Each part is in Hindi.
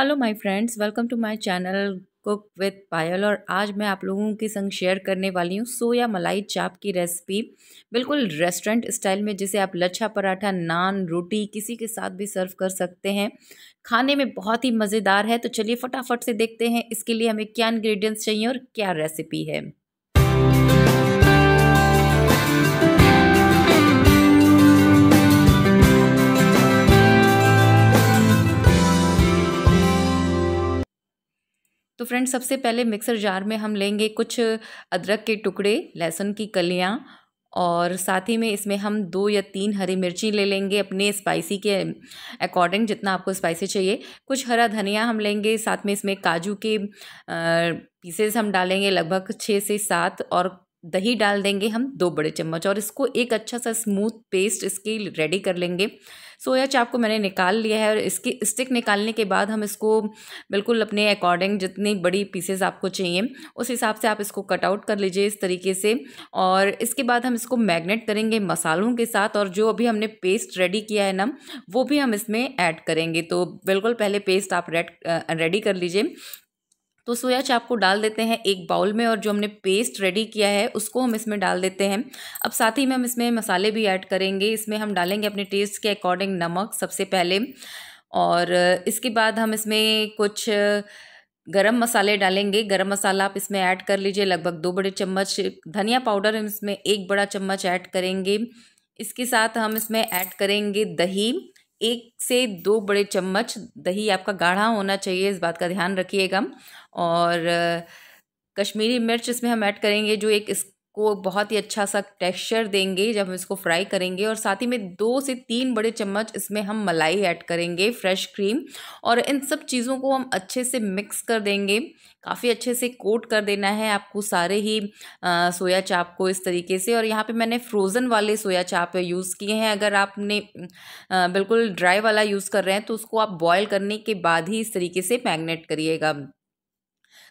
hello my friends welcome to my channel cook with Payal और आज मैं आप लोगों के संग शेयर करने वाली हूँ सोया मलाई चाप की रेसिपी बिल्कुल रेस्टोरेंट स्टाइल में जिसे आप लच्छा पराठा नान रोटी किसी के साथ भी सर्व कर सकते हैं खाने में बहुत ही मज़ेदार है तो चलिए फटाफट से देखते हैं इसके लिए हमें क्या इन्ग्रीडियंट्स चाहिए और क्या रेसिपी है फ्रेंड्स सबसे पहले मिक्सर जार में हम लेंगे कुछ अदरक के टुकड़े लहसुन की कलियाँ और साथ ही में इसमें हम दो या तीन हरी मिर्ची ले लेंगे अपने स्पाइसी के अकॉर्डिंग जितना आपको स्पाइसी चाहिए कुछ हरा धनिया हम लेंगे साथ में इसमें काजू के पीसेस हम डालेंगे लगभग छः से सात और दही डाल देंगे हम दो बड़े चम्मच और इसको एक अच्छा सा स्मूथ पेस्ट इसकी रेडी कर लेंगे सोया चाप को मैंने निकाल लिया है और इसकी स्टिक निकालने के बाद हम इसको बिल्कुल अपने अकॉर्डिंग जितनी बड़ी पीसेस आपको चाहिए उस हिसाब से आप इसको कट आउट कर लीजिए इस तरीके से और इसके बाद हम इसको मैगनेट करेंगे मसालों के साथ और जो अभी हमने पेस्ट रेडी किया है ना वो भी हम इसमें ऐड करेंगे तो बिल्कुल पहले पेस्ट आप रेड रेडी कर लीजिए तो सोया चाप को डाल देते हैं एक बाउल में और जो हमने पेस्ट रेडी किया है उसको हम इसमें डाल देते हैं अब साथ ही में हम इसमें मसाले भी ऐड करेंगे इसमें हम डालेंगे अपने टेस्ट के अकॉर्डिंग नमक सबसे पहले और इसके बाद हम इसमें कुछ गरम मसाले डालेंगे गरम मसाला आप इसमें ऐड कर लीजिए लगभग दो बड़े चम्मच धनिया पाउडर हम इसमें एक बड़ा चम्मच ऐड करेंगे इसके साथ हम इसमें ऐड करेंगे दही एक से दो बड़े चम्मच दही आपका गाढ़ा होना चाहिए इस बात का ध्यान रखिएगा और कश्मीरी मिर्च इसमें हम ऐड करेंगे जो एक इस को बहुत ही अच्छा सा टेक्सचर देंगे जब हम इसको फ्राई करेंगे और साथ ही में दो से तीन बड़े चम्मच इसमें हम मलाई ऐड करेंगे फ्रेश क्रीम और इन सब चीज़ों को हम अच्छे से मिक्स कर देंगे काफ़ी अच्छे से कोट कर देना है आपको सारे ही आ, सोया चाप को इस तरीके से और यहाँ पे मैंने फ्रोज़न वाले सोया चाप यूज़ किए हैं अगर आपने आ, बिल्कुल ड्राई वाला यूज़ कर रहे हैं तो उसको आप बॉयल करने के बाद ही इस तरीके से मैगनेट करिएगा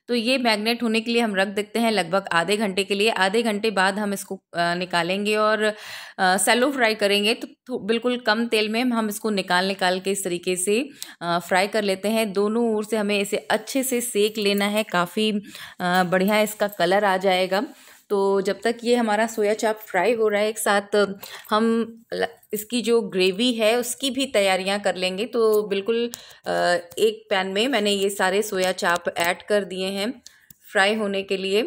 तो ये मैग्नेट होने के लिए हम रख देते हैं लगभग आधे घंटे के लिए आधे घंटे बाद हम इसको निकालेंगे और सेलो फ्राई करेंगे तो, तो बिल्कुल कम तेल में हम इसको निकाल निकाल के इस तरीके से फ्राई कर लेते हैं दोनों ओर से हमें इसे अच्छे से सेक लेना है काफ़ी बढ़िया इसका कलर आ जाएगा तो जब तक ये हमारा सोया चाप फ्राई हो रहा है एक साथ हम इसकी जो ग्रेवी है उसकी भी तैयारियां कर लेंगे तो बिल्कुल एक पैन में मैंने ये सारे सोया चाप ऐड कर दिए हैं फ्राई होने के लिए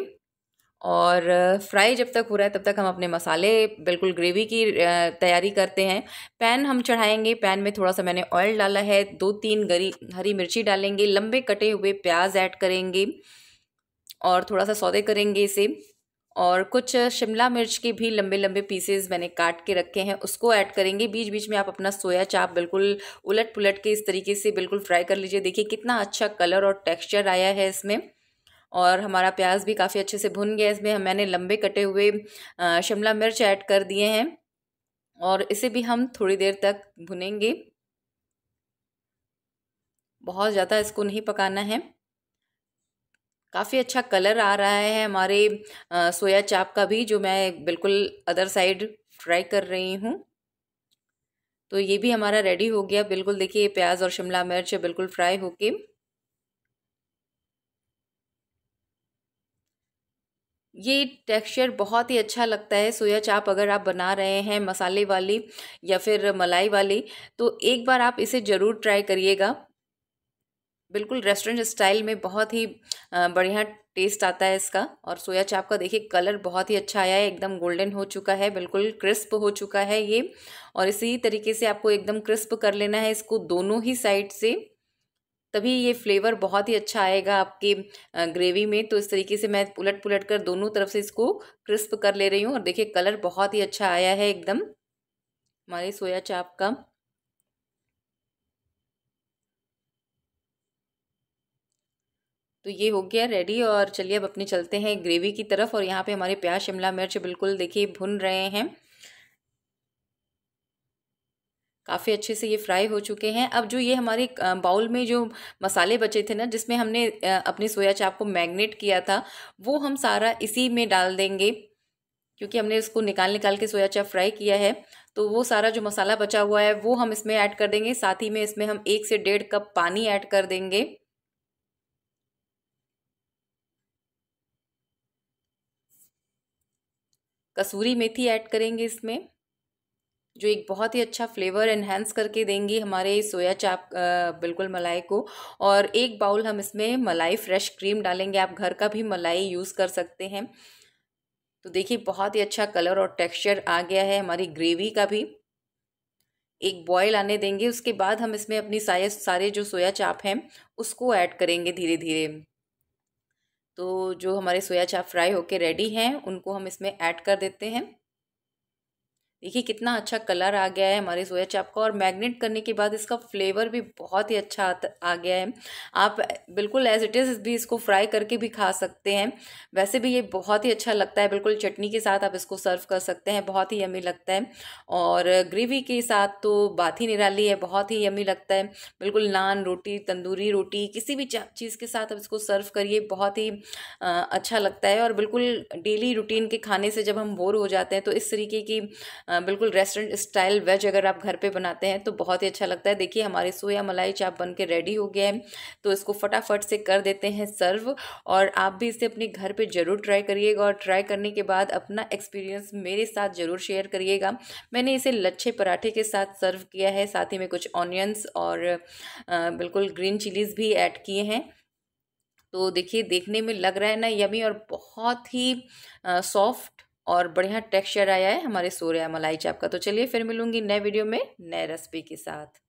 और फ्राई जब तक हो रहा है तब तक हम अपने मसाले बिल्कुल ग्रेवी की तैयारी करते हैं पैन हम चढ़ाएंगे पैन में थोड़ा सा मैंने ऑयल डाला है दो तीन गरी हरी मिर्ची डालेंगे लंबे कटे हुए प्याज ऐड करेंगे और थोड़ा सा सौदे करेंगे इसे और कुछ शिमला मिर्च के भी लंबे लंबे पीसेस मैंने काट के रखे हैं उसको ऐड करेंगे बीच बीच में आप अपना सोया चाप बिल्कुल उलट पुलट के इस तरीके से बिल्कुल फ्राई कर लीजिए देखिए कितना अच्छा कलर और टेक्सचर आया है इसमें और हमारा प्याज भी काफ़ी अच्छे से भुन गया इसमें मैंने लंबे कटे हुए शिमला मिर्च ऐड कर दिए हैं और इसे भी हम थोड़ी देर तक भुनेंगे बहुत ज़्यादा इसको नहीं पकाना है काफ़ी अच्छा कलर आ रहा है हमारे सोया चाप का भी जो मैं बिल्कुल अदर साइड फ्राई कर रही हूँ तो ये भी हमारा रेडी हो गया बिल्कुल देखिए प्याज और शिमला मिर्च बिल्कुल फ्राई होके ये टेक्सचर बहुत ही अच्छा लगता है सोया चाप अगर आप बना रहे हैं मसाले वाली या फिर मलाई वाली तो एक बार आप इसे ज़रूर ट्राई करिएगा बिल्कुल रेस्टोरेंट स्टाइल में बहुत ही बढ़िया टेस्ट आता है इसका और सोया चाप का देखिए कलर बहुत ही अच्छा आया है एकदम गोल्डन हो चुका है बिल्कुल क्रिस्प हो चुका है ये और इसी तरीके से आपको एकदम क्रिस्प कर लेना है इसको दोनों ही साइड से तभी ये फ्लेवर बहुत ही अच्छा आएगा आपके ग्रेवी में तो इस तरीके से मैं उलट पुलट कर दोनों तरफ से इसको क्रिस्प कर ले रही हूँ और देखिए कलर बहुत ही अच्छा आया है एकदम हमारे सोया चाप का तो ये हो गया रेडी और चलिए अब अपने चलते हैं ग्रेवी की तरफ और यहाँ पे हमारे प्याज शिमला मिर्च बिल्कुल देखिए भुन रहे हैं काफ़ी अच्छे से ये फ्राई हो चुके हैं अब जो ये हमारे बाउल में जो मसाले बचे थे ना जिसमें हमने अपनी सोया चाप को मैगनेट किया था वो हम सारा इसी में डाल देंगे क्योंकि हमने इसको निकाल निकाल के सोया चाप फ्राई किया है तो वो सारा जो मसाला बचा हुआ है वो हम इसमें ऐड कर देंगे साथ ही में इसमें हम एक से डेढ़ कप पानी ऐड कर देंगे कसूरी मेथी ऐड करेंगे इसमें जो एक बहुत ही अच्छा फ्लेवर एनहेंस करके देंगी हमारे सोया चाप बिल्कुल मलाई को और एक बाउल हम इसमें मलाई फ्रेश क्रीम डालेंगे आप घर का भी मलाई यूज़ कर सकते हैं तो देखिए बहुत ही अच्छा कलर और टेक्सचर आ गया है हमारी ग्रेवी का भी एक बॉयल आने देंगे उसके बाद हम इसमें अपनी सारे सारे जो सोया चाप हैं उसको ऐड करेंगे धीरे धीरे तो जो हमारे सोया चाप फ्राई होके रेडी हैं उनको हम इसमें ऐड कर देते हैं देखिए कितना अच्छा कलर आ गया है हमारे सोया चाप का और मैग्नेट करने के बाद इसका फ्लेवर भी बहुत ही अच्छा आ गया है आप बिल्कुल एज इट इज़ भी इसको फ्राई करके भी खा सकते हैं वैसे भी ये बहुत ही अच्छा लगता है बिल्कुल चटनी के साथ आप इसको सर्व कर सकते हैं बहुत ही यमी लगता है और ग्रेवी के साथ तो बात ही निराली है बहुत ही यमी लगता है बिल्कुल नान रोटी तंदूरी रोटी किसी भी चीज़ के साथ आप इसको सर्व करिए बहुत ही अच्छा लगता है और बिल्कुल डेली रूटीन के खाने से जब हम बोर हो जाते हैं तो इस तरीके की बिल्कुल रेस्टोरेंट स्टाइल वेज अगर आप घर पे बनाते हैं तो बहुत ही अच्छा लगता है देखिए हमारे सोया मलाई चाप बन के रेडी हो गया है तो इसको फटाफट से कर देते हैं सर्व और आप भी इसे अपने घर पर ज़रूर ट्राई करिएगा और ट्राई करने के बाद अपना एक्सपीरियंस मेरे साथ ज़रूर शेयर करिएगा मैंने इसे लच्छे पराठे के साथ सर्व किया है साथ ही में कुछ ऑनियंस और बिल्कुल ग्रीन चिलीज़ भी ऐड किए हैं तो देखिए देखने में लग रहा है ना यमी और बहुत ही सॉफ्ट और बढ़िया टेक्सचर आया है हमारे सोया मलाई चाप का तो चलिए फिर मिलूंगी नए वीडियो में नए रेसिपी के साथ